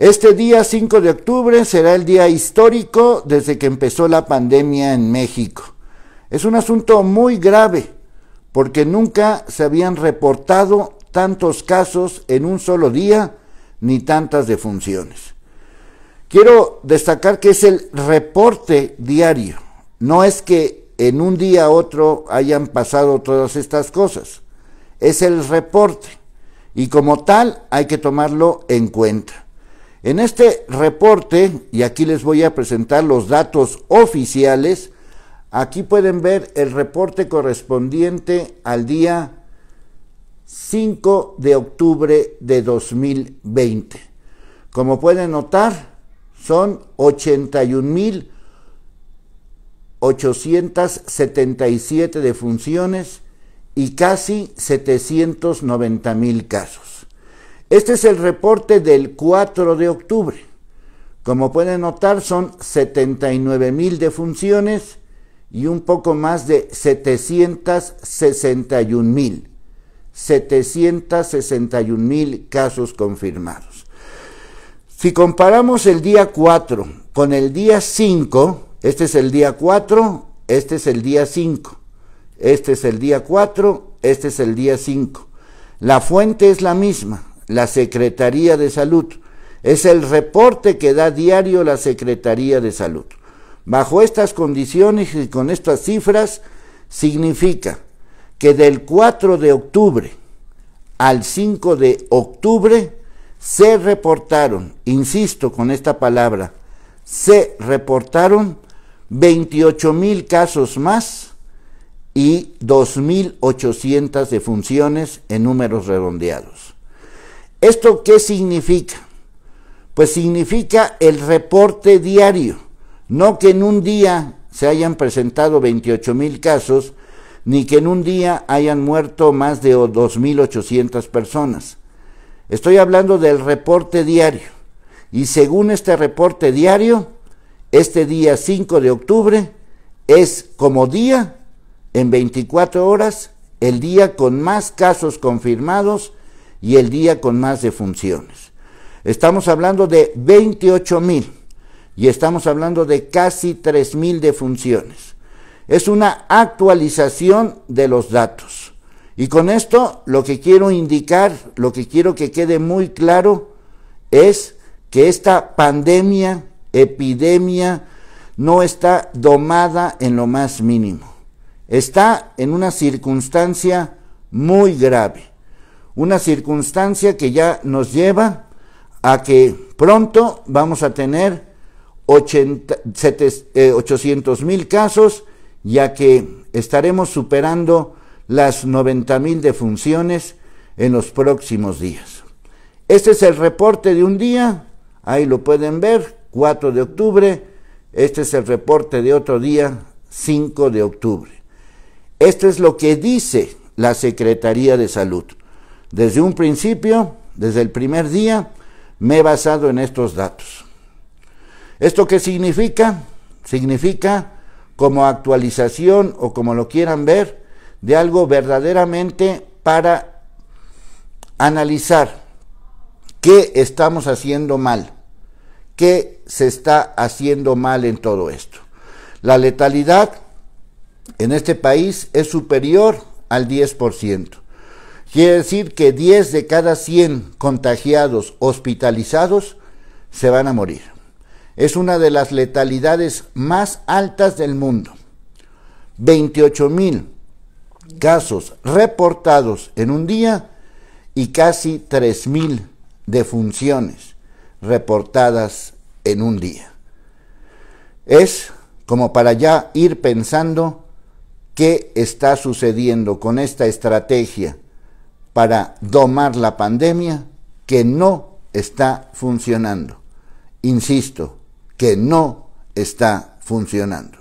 Este día 5 de octubre será el día histórico desde que empezó la pandemia en México. Es un asunto muy grave porque nunca se habían reportado tantos casos en un solo día ni tantas defunciones. Quiero destacar que es el reporte diario, no es que en un día u otro hayan pasado todas estas cosas, es el reporte y como tal hay que tomarlo en cuenta. En este reporte, y aquí les voy a presentar los datos oficiales, aquí pueden ver el reporte correspondiente al día 5 de octubre de 2020. Como pueden notar, son 81.877 defunciones y casi 790.000 casos. Este es el reporte del 4 de octubre. Como pueden notar, son 79 mil defunciones y un poco más de 761 mil. 761 mil casos confirmados. Si comparamos el día 4 con el día 5, este es el día 4, este es el día 5, este es el día 4, este es el día 5. La fuente es la misma, la Secretaría de Salud. Es el reporte que da diario la Secretaría de Salud. Bajo estas condiciones y con estas cifras, significa que del 4 de octubre al 5 de octubre se reportaron, insisto con esta palabra, se reportaron 28 mil casos más y 2.800 defunciones en números redondeados. ¿Esto qué significa? Pues significa el reporte diario, no que en un día se hayan presentado 28 mil casos, ni que en un día hayan muerto más de 2.800 personas. Estoy hablando del reporte diario. Y según este reporte diario, este día 5 de octubre es como día, en 24 horas, el día con más casos confirmados y el día con más de funciones. Estamos hablando de 28 mil y estamos hablando de casi 3.000 mil defunciones. Es una actualización de los datos. Y con esto lo que quiero indicar, lo que quiero que quede muy claro es que esta pandemia, epidemia, no está domada en lo más mínimo. Está en una circunstancia muy grave una circunstancia que ya nos lleva a que pronto vamos a tener 80, 800 eh, mil casos, ya que estaremos superando las 90 mil defunciones en los próximos días. Este es el reporte de un día, ahí lo pueden ver, 4 de octubre, este es el reporte de otro día, 5 de octubre. Esto es lo que dice la Secretaría de Salud. Desde un principio, desde el primer día, me he basado en estos datos. ¿Esto qué significa? Significa como actualización o como lo quieran ver, de algo verdaderamente para analizar qué estamos haciendo mal, qué se está haciendo mal en todo esto. La letalidad en este país es superior al 10%. Quiere decir que 10 de cada 100 contagiados hospitalizados se van a morir. Es una de las letalidades más altas del mundo. 28 mil casos reportados en un día y casi 3 mil defunciones reportadas en un día. Es como para ya ir pensando qué está sucediendo con esta estrategia para domar la pandemia que no está funcionando. Insisto, que no está funcionando.